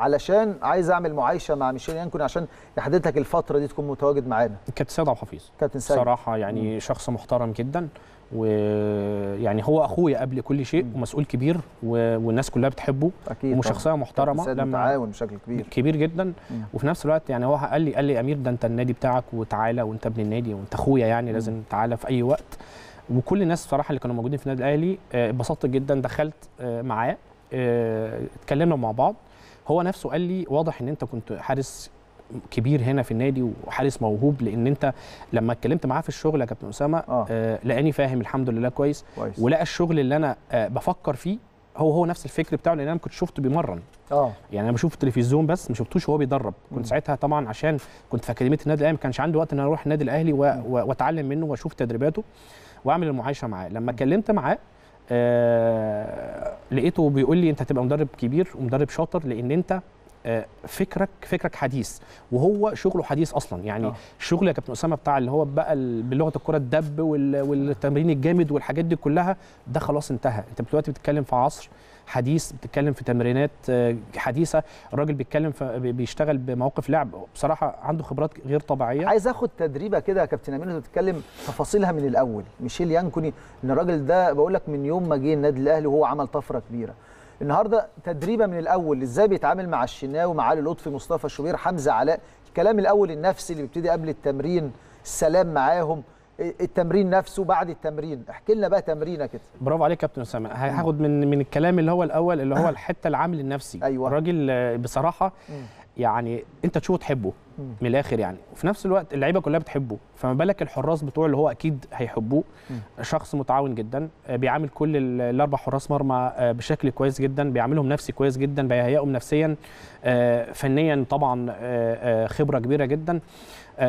علشان عايز اعمل معايشه مع ميشيل يانكون عشان حضرتك لك الفتره دي تكون متواجد معانا كابتن سيد عبد الحفيظ كابتن سيد صراحه يعني مم. شخص محترم جدا ويعني هو اخويا قبل كل شيء مم. ومسؤول كبير و... والناس كلها بتحبه اكيد وشخصيه محترمه كابتن لما تعاون بشكل كبير كبير جدا مم. وفي نفس الوقت يعني هو قال لي قال لي امير ده انت النادي بتاعك وتعالى وانت ابن النادي وانت اخويا يعني لازم تعالى في اي وقت وكل الناس بصراحه اللي كانوا موجودين في النادي الاهلي آه، اتبسطت جدا دخلت آه، معاه آه، اتكلمنا مع بعض هو نفسه قال لي واضح ان انت كنت حارس كبير هنا في النادي وحارس موهوب لان انت لما اتكلمت معاه في الشغل يا كابتن اسامه آه. آه لقاني فاهم الحمد لله كويس, كويس. ولقى الشغل اللي انا آه بفكر فيه هو هو نفس الفكر بتاعه لان انا كنت شفته بيمرن اه يعني انا بشوفه في التلفزيون بس ما شفتوش وهو بيدرب كنت ساعتها طبعا عشان كنت في اكاديميه النادي الاهلي ما كانش عندي وقت ان انا اروح النادي الاهلي واتعلم منه واشوف تدريباته واعمل المعايشه معاه لما اتكلمت معاه آه، لقيته بيقول لي انت هتبقى مدرب كبير ومدرب شاطر لان انت آه، فكرك فكرك حديث وهو شغله حديث اصلا يعني أوه. شغل يا كابتن اسامه بتاع اللي هو بقى بلغه الكره الدب والتمرين الجامد والحاجات دي كلها ده خلاص انتهى انت دلوقتي بتتكلم في عصر حديث بتتكلم في تمرينات آه، حديثه الراجل بيتكلم بيشتغل بمواقف لعب بصراحه عنده خبرات غير طبيعيه عايز اخد تدريبه كده يا كابتن امين وانت بتتكلم تفاصيلها من الاول ميشيل يانكوني ان الراجل ده بقول لك من يوم ما جه النادي الاهلي وهو عمل طفره كبيره النهارده تدريبه من الاول ازاي بيتعامل مع الشناوي ومعالي علي لطفي مصطفى شوبير حمزه علاء الكلام الاول النفسي اللي بيبتدي قبل التمرين السلام معاهم التمرين نفسه بعد التمرين احكي لنا بقى تمرينه كده برافو عليك كابتن اسامه هاخد من من الكلام اللي هو الاول اللي هو أه. الحته العامل النفسي أيوة. الراجل آه، بصراحه يعني انت تشوفه تحبه من الاخر يعني وفي نفس الوقت اللعيبه كلها بتحبه فما بالك الحراس بتوعه اللي هو اكيد هيحبوه شخص متعاون جدا آه، بيعامل كل الاربع حراس مرمى آه، بشكل كويس جدا بيعاملهم نفسي كويس جدا بيهيئهم نفسيا آه، فنيا طبعا خبره كبيره جدا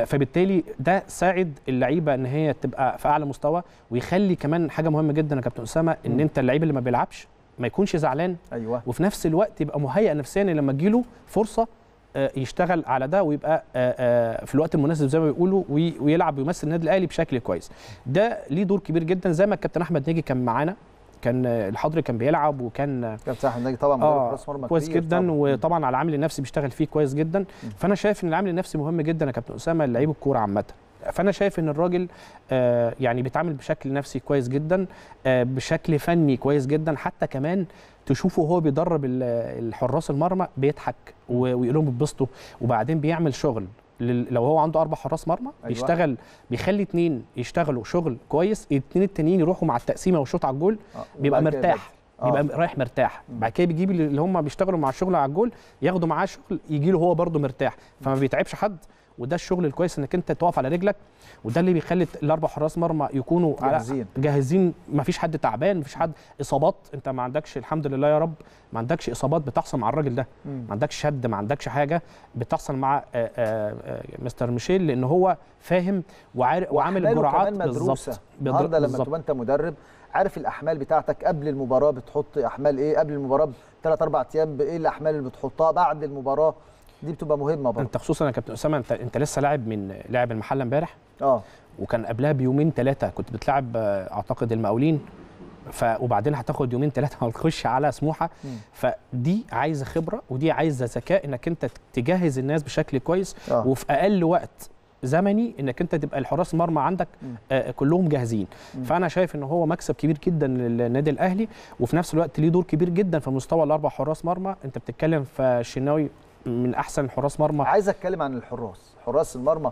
فبالتالي ده ساعد اللعيبه ان هي تبقى في اعلى مستوى ويخلي كمان حاجه مهمه جدا يا كابتن اسامه ان انت اللعيب اللي ما بيلعبش ما يكونش زعلان أيوة. وفي نفس الوقت يبقى مهيئ نفسيا لما تجيله فرصه آه، يشتغل على ده ويبقى آه، آه، في الوقت المناسب زي ما بيقولوا ويلعب ويمثل النادي الاهلي بشكل كويس ده ليه دور كبير جدا زي ما الكابتن احمد نجي كان معانا كان الحضري كان بيلعب وكان كابتن احمد نجي طبعا مدرب آه راس مرمى كويس جدا طبعا. وطبعا على العامل النفسي بيشتغل فيه كويس جدا فانا شايف ان العامل النفسي مهم جدا يا كابتن اسامه لعيب الكوره عامه فانا شايف ان الراجل آه، يعني بيتعامل بشكل نفسي كويس جدا آه، بشكل فني كويس جدا حتى كمان تشوفه هو بيدرب الحراس المرمى بيضحك ويقول لهم اتبسطوا وبعدين بيعمل شغل لو هو عنده اربع حراس مرمى أيوة. بيشتغل بيخلي اثنين يشتغلوا شغل كويس الاثنين التانيين يروحوا مع التقسيمه والشوط على الجول آه. بيبقى مرتاح آه. بيبقى رايح مرتاح بعد كده بيجيب اللي هم بيشتغلوا مع الشغل على الجول ياخدوا معاه شغل يجي له هو برده مرتاح فما بيتعبش حد وده الشغل الكويس انك انت تقف على رجلك وده اللي بيخلي الاربع حراس مرمى يكونوا جاهزين جاهزين مفيش حد تعبان مفيش حد اصابات انت ما عندكش الحمد لله يا رب ما عندكش اصابات بتحصل مع الراجل ده ما عندكش شد ما عندكش حاجه بتحصل مع آآ آه، آآ آه، آه، مستر ميشيل لان هو فاهم وعامل جرعات بالظبط النهارده لما تبقى انت مدرب عارف الاحمال بتاعتك قبل المباراه بتحط احمال ايه قبل المباراه بثلاث اربع ايام بايه الاحمال اللي بتحطها بعد المباراه دي بتبقى مهمه برضه انت خصوصا يا كابتن اسامه انت انت لسه لاعب من لاعب المحله امبارح اه وكان قبلها بيومين ثلاثه كنت بتلعب آه، اعتقد المقاولين ف وبعدين هتاخد يومين ثلاثه وتخش على سموحه فدي عايزه خبره ودي عايزه ذكاء انك انت تجهز الناس بشكل كويس آه. وفي اقل وقت زمني انك انت تبقى الحراس مرمى عندك آه كلهم جاهزين مم. فانا شايف ان هو مكسب كبير جدا للنادي الاهلي وفي نفس الوقت ليه دور كبير جدا في مستوى الاربع حراس مرمى انت بتتكلم في الشناوي من احسن حراس مرمى عايز اتكلم عن الحراس حراس المرمى